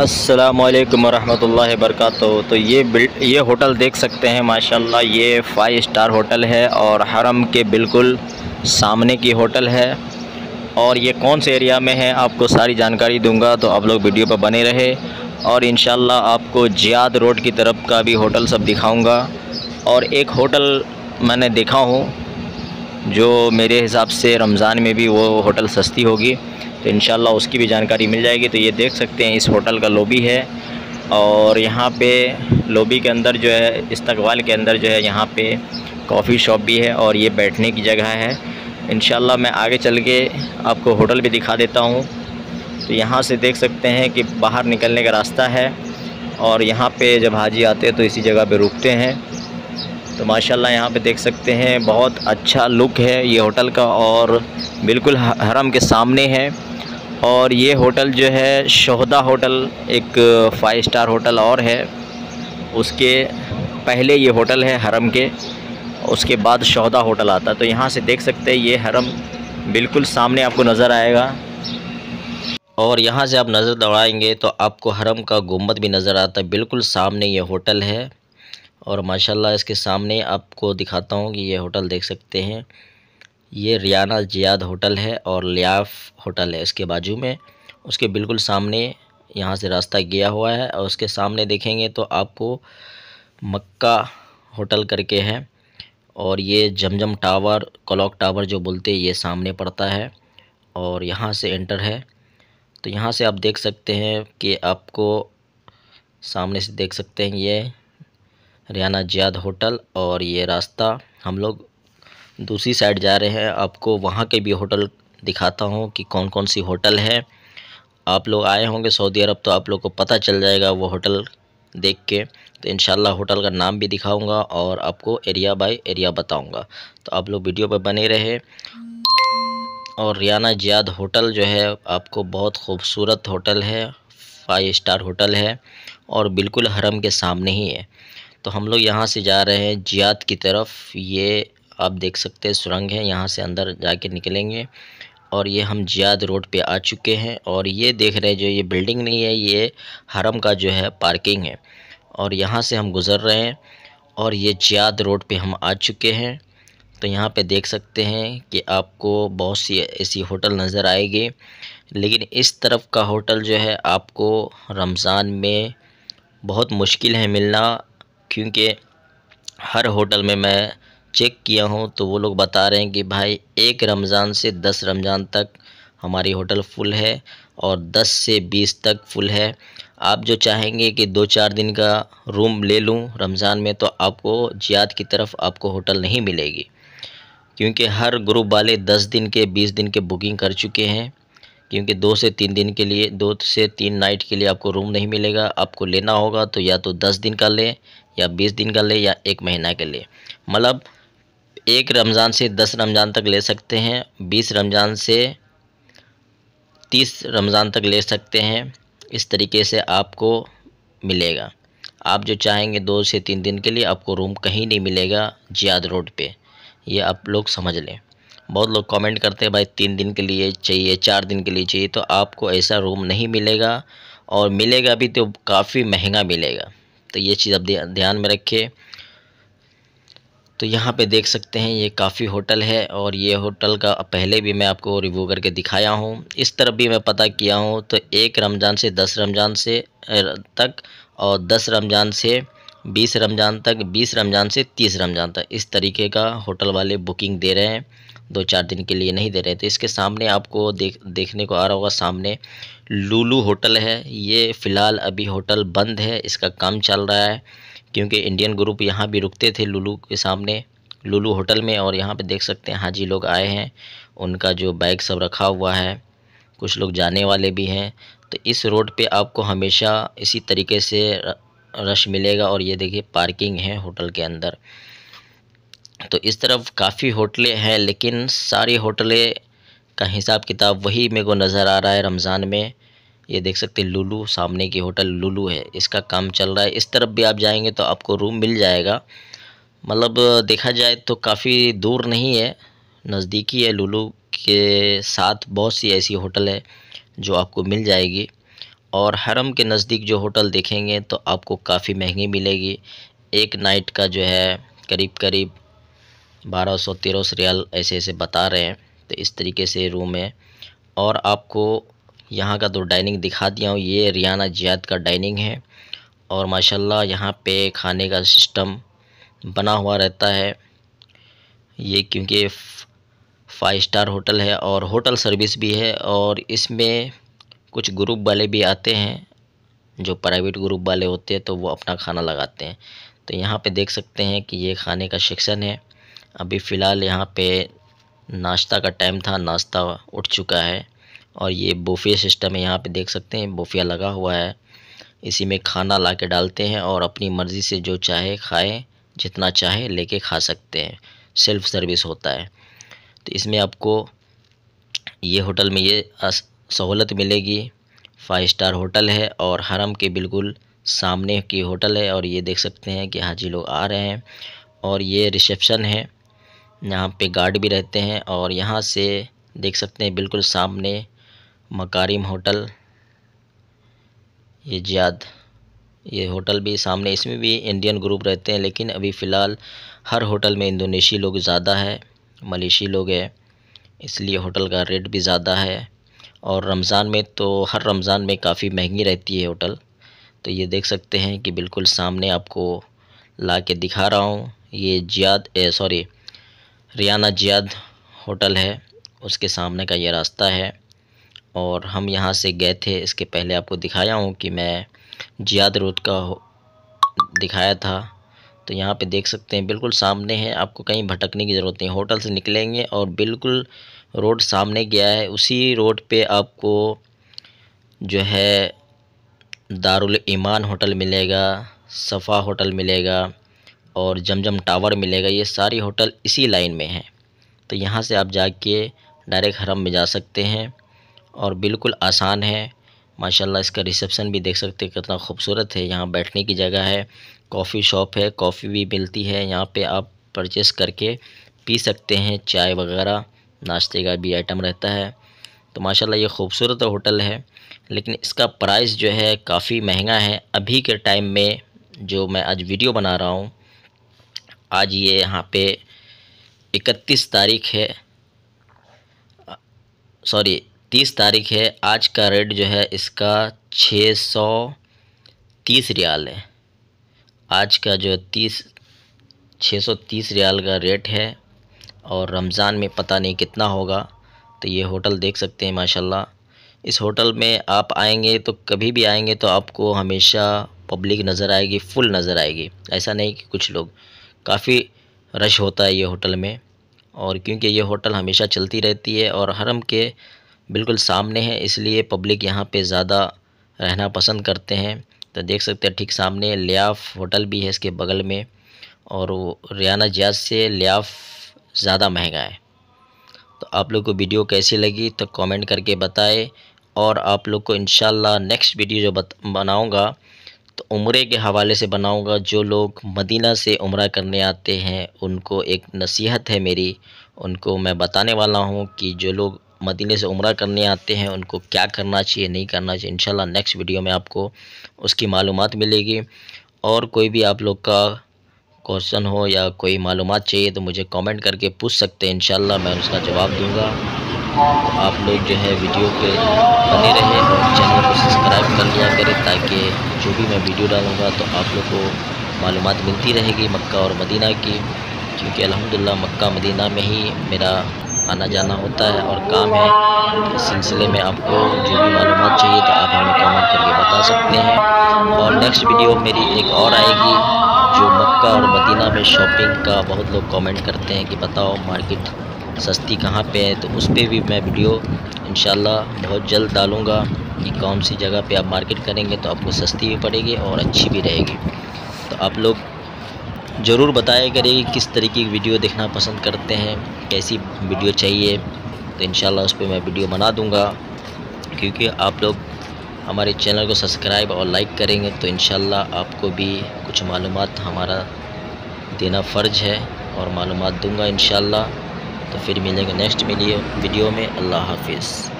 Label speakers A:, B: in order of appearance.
A: अस्सलाम वालेकुम रहमतुल्लाहि तो ये बिल ये होटल देख सकते हैं माशाल्लाह ये फाइव स्टार होटल है और हरम के बिल्कुल सामने की होटल है और ये कौन से एरिया में है आपको सारी जानकारी दूंगा तो आप लोग वीडियो पर बने रहे और इन आपको जियाद रोड की तरफ का भी होटल सब दिखाऊँगा और एक होटल मैंने देखा हूँ जो मेरे हिसाब से रमज़ान में भी वो होटल सस्ती होगी तो इन उसकी भी जानकारी मिल जाएगी तो ये देख सकते हैं इस होटल का लॉबी है और यहाँ पे लॉबी के अंदर जो है इस्तकबाल के अंदर जो है यहाँ पे कॉफ़ी शॉप भी है और ये बैठने की जगह है इन मैं आगे चल के आपको होटल भी दिखा देता हूँ तो यहाँ से देख सकते हैं कि बाहर निकलने का रास्ता है और यहाँ पे जब हाजी आते हैं तो इसी जगह पे रुकते हैं तो माशाल्लाह यहाँ पे देख सकते हैं बहुत अच्छा लुक है ये होटल का और बिल्कुल हरम के सामने है और ये होटल जो है शहदा होटल एक फ़ाइव स्टार होटल और है उसके पहले ये होटल है हरम के उसके बाद शहदा होटल आता तो यहाँ से देख सकते हैं ये हरम बिल्कुल सामने आपको नज़र आएगा और यहाँ से आप नज़र दौड़ाएंगे तो आपको
B: हरम का गुम्बद भी नज़र आता है बिल्कुल सामने ये होटल है और माशाल्लाह इसके सामने आपको दिखाता हूँ कि ये होटल देख सकते हैं ये रियाना जियाद होटल है और लियाफ होटल है इसके बाजू में उसके बिल्कुल सामने यहाँ से रास्ता गया हुआ है और उसके सामने देखेंगे तो आपको मक्का होटल करके है और ये जमजम टावर क्लॉक टावर जो बोलते हैं ये सामने पड़ता है और यहाँ से एंटर है तो यहाँ से आप देख सकते हैं कि आपको सामने से देख सकते हैं ये रियाना जियाद होटल और ये रास्ता हम लोग दूसरी साइड जा रहे हैं आपको वहाँ के भी होटल दिखाता हूँ कि कौन कौन सी होटल है आप लोग आए होंगे सऊदी अरब तो आप लोग को पता चल जाएगा वो होटल देख के तो इन होटल का नाम भी दिखाऊंगा और आपको एरिया बाय एरिया बताऊंगा तो आप लोग वीडियो पर बने रहे और रियाना जियाद होटल जो है आपको बहुत खूबसूरत होटल है फाइव स्टार होटल है और बिल्कुल हरम के सामने ही है तो हम लोग यहाँ से जा रहे हैं जियात की तरफ ये आप देख सकते हैं सुरंग है यहाँ से अंदर जाके निकलेंगे और ये हम जियाद रोड पे आ चुके हैं और ये देख रहे हैं जो ये बिल्डिंग नहीं है ये हरम का जो है पार्किंग है और यहाँ से हम गुज़र रहे हैं और ये जियाद रोड पे हम आ चुके हैं तो यहाँ पे देख सकते हैं कि आपको बहुत सी ऐसी होटल नज़र आएगी लेकिन इस तरफ का होटल जो है आपको रमज़ान में बहुत मुश्किल है मिलना क्योंकि हर होटल में मैं चेक किया हूँ तो वो लोग बता रहे हैं कि भाई एक रमज़ान से दस रमज़ान तक हमारी होटल फुल है और दस से बीस तक फुल है आप जो चाहेंगे कि दो चार दिन का रूम ले लूँ रमज़ान में तो आपको जियाद की तरफ आपको होटल नहीं मिलेगी क्योंकि हर ग्रुप वाले दस दिन के बीस दिन के बुकिंग कर चुके हैं क्योंकि दो से तीन दिन के लिए दो से तीन नाइट के लिए आपको रूम नहीं मिलेगा आपको लेना होगा तो या तो दस दिन का लें या बीस दिन का लें या एक महीना के लिए मतलब एक रमज़ान से दस रमज़ान तक ले सकते हैं बीस रमज़ान से तीस रमज़ान तक ले सकते हैं इस तरीके से आपको मिलेगा आप जो चाहेंगे दो से तीन दिन के लिए आपको रूम कहीं नहीं मिलेगा जियाद रोड पे ये आप लोग समझ लें बहुत लोग कमेंट करते हैं भाई तीन दिन के लिए चाहिए चार दिन के लिए चाहिए तो आपको ऐसा रूम नहीं मिलेगा और मिलेगा भी तो काफ़ी महंगा मिलेगा तो ये चीज़ आप ध्यान में रखिए तो यहाँ पे देख सकते हैं ये काफ़ी होटल है और ये होटल का पहले भी मैं आपको रिव्यू करके दिखाया हूँ इस तरफ भी मैं पता किया हूँ तो एक रमज़ान से दस रमज़ान से तक और दस रमज़ान से बीस रमज़ान तक बीस रमज़ान से तीस रमज़ान तक इस तरीके का होटल वाले बुकिंग दे रहे हैं दो चार दिन के लिए नहीं दे रहे तो इसके सामने आपको देख देखने को आ रहा होगा सामने लूलू होटल है ये फ़िलहाल अभी होटल बंद है इसका काम चल रहा है क्योंकि इंडियन ग्रुप यहाँ भी रुकते थे लुलू के सामने लुलू होटल में और यहाँ पे देख सकते हैं हाजी लोग आए हैं उनका जो बैग सब रखा हुआ है कुछ लोग जाने वाले भी हैं तो इस रोड पे आपको हमेशा इसी तरीके से रश मिलेगा और ये देखिए पार्किंग है होटल के अंदर तो इस तरफ काफ़ी होटलें हैं लेकिन सारी होटलें का हिसाब किताब वही मेरे को नज़र आ रहा है रमज़ान में ये देख सकते हैं लुलू सामने की होटल लुलू है इसका काम चल रहा है इस तरफ भी आप जाएंगे तो आपको रूम मिल जाएगा मतलब देखा जाए तो काफ़ी दूर नहीं है नज़दीकी है लुलू के साथ बहुत सी ऐसी होटल है जो आपको मिल जाएगी और हरम के नज़दीक जो होटल देखेंगे तो आपको काफ़ी महंगी मिलेगी एक नाइट का जो है करीब करीब बारह सौ तेरह सौ रियाल ऐसे ऐसे बता रहे हैं तो इस तरीके से रूम है और आपको यहाँ का दो तो डाइनिंग दिखा दिया हूँ ये रियाना जियाद का डाइनिंग है और माशाल्लाह यहाँ पे खाने का सिस्टम बना हुआ रहता है ये क्योंकि फाइव स्टार होटल है और होटल सर्विस भी है और इसमें कुछ ग्रुप वाले भी आते हैं जो प्राइवेट ग्रुप वाले होते हैं तो वो अपना खाना लगाते हैं तो यहाँ पे देख सकते हैं कि ये खाने का सेक्शन है अभी फ़िलहाल यहाँ पे नाश्ता का टाइम था नाश्ता उठ चुका है और ये बुफे सिस्टम है यहाँ पे देख सकते हैं बुफिया लगा हुआ है इसी में खाना ला के डालते हैं और अपनी मर्ज़ी से जो चाहे खाएँ जितना चाहे लेके खा सकते हैं सेल्फ़ सर्विस होता है तो इसमें आपको ये होटल में ये सहूलत मिलेगी फाइव स्टार होटल है और हरम के बिल्कुल सामने की होटल है और ये देख सकते हैं कि हाजी लोग आ रहे हैं और ये रिसेप्शन है यहाँ पे गार्ड भी रहते हैं और यहाँ से देख सकते हैं बिल्कुल सामने मकारिम होटल ये जियाद ये होटल भी सामने इसमें भी इंडियन ग्रुप रहते हैं लेकिन अभी फ़िलहाल हर होटल में इंडोनेशी लोग ज़्यादा है मलेशी लोग हैं इसलिए होटल का रेट भी ज़्यादा है और रमज़ान में तो हर रमज़ान में काफ़ी महंगी रहती है होटल तो ये देख सकते हैं कि बिल्कुल सामने आपको ला के दिखा रहा हूँ ये जियाद सॉरी रियाना जियाद होटल है उसके सामने का ये रास्ता है और हम यहाँ से गए थे इसके पहले आपको दिखाया हूँ कि मैं जियाद रोड का दिखाया था तो यहाँ पे देख सकते हैं बिल्कुल सामने है आपको कहीं भटकने की ज़रूरत नहीं होटल से निकलेंगे और बिल्कुल रोड सामने गया है उसी रोड पे आपको जो है दारुल ईमान होटल मिलेगा सफ़ा होटल मिलेगा और जमजम टावर मिलेगा ये सारी होटल इसी लाइन में हैं तो यहाँ से आप जाके डायरेक्ट हरम में जा सकते हैं और बिल्कुल आसान है माशाल्लाह इसका रिसेप्शन भी देख सकते हैं कितना खूबसूरत है यहाँ बैठने की जगह है कॉफ़ी शॉप है कॉफ़ी भी मिलती है यहाँ पे आप परचेस करके पी सकते हैं चाय वगैरह नाश्ते का भी आइटम रहता है तो माशाल्लाह ये खूबसूरत होटल है लेकिन इसका प्राइस जो है काफ़ी महंगा है अभी के टाइम में जो मैं आज वीडियो बना रहा हूँ आज ये यहाँ पे इकतीस तारीख है सॉरी तीस तारीख है आज का रेट जो है इसका छः सौ तीस रियाल है आज का जो तीस छः सौ तीस रियाल का रेट है और रमज़ान में पता नहीं कितना होगा तो ये होटल देख सकते हैं माशाल्लाह इस होटल में आप आएंगे तो कभी भी आएंगे तो आपको हमेशा पब्लिक नज़र आएगी फुल नज़र आएगी ऐसा नहीं कि कुछ लोग काफ़ी रश होता है ये होटल में और क्योंकि ये होटल हमेशा चलती रहती है और हरम के बिल्कुल सामने है इसलिए पब्लिक यहाँ पे ज़्यादा रहना पसंद करते हैं तो देख सकते हैं ठीक सामने लियाफ होटल भी है इसके बगल में और रियाना जहाज से लियाफ ज़्यादा महंगा है तो आप लोग को वीडियो कैसी लगी तो कमेंट करके बताएं और आप लोग को इन नेक्स्ट वीडियो जो बनाऊँगा उम्र के हवाले से बनाऊंगा जो लोग मदीना से उम्र करने आते हैं उनको एक नसीहत है मेरी उनको मैं बताने वाला हूं कि जो लोग मदीने से उम्र करने आते हैं उनको क्या करना चाहिए नहीं करना चाहिए इंशाल्लाह नेक्स्ट वीडियो में आपको उसकी मालूम मिलेगी और कोई भी आप लोग का क्वेश्चन हो या कोई मालूम चाहिए तो मुझे कमेंट करके पूछ सकते हैं इन मैं उसका जवाब दूँगा आप लोग जो है वीडियो पे बने रहे और चैनल को सब्सक्राइब कर लिया करें ताकि जो भी मैं वीडियो डालूँगा तो आप लोग को मालूम मिलती रहेगी मक्का और मदीना की क्योंकि अलहमदिल्ला मक्का मदीना में ही मेरा आना जाना होता है और काम है इस सिलसिले में आपको जो भी मालूम चाहिए तो आप हमें कमेंट करके बता सकते हैं और नेक्स्ट वीडियो मेरी एक और आएगी जो मक्का और मदीना में शॉपिंग का बहुत लोग कमेंट करते हैं कि बताओ मार्केट सस्ती कहाँ पे है तो उस पर भी मैं वीडियो इन बहुत जल्द डालूँगा कि कौन सी जगह पे आप मार्केट करेंगे तो आपको सस्ती भी पड़ेगी और अच्छी भी रहेगी तो आप लोग ज़रूर बताया करिए किस तरीके की वीडियो देखना पसंद करते हैं कैसी वीडियो चाहिए तो इन उस पर मैं वीडियो बना दूँगा क्योंकि आप लोग हमारे चैनल को सब्सक्राइब और लाइक करेंगे तो इन आपको भी कुछ मालूम हमारा देना फ़र्ज है और मालूम दूँगा इन तो फिर मिलेंगे नेक्स्ट मिलिए वीडियो में अल्लाह हाफिज़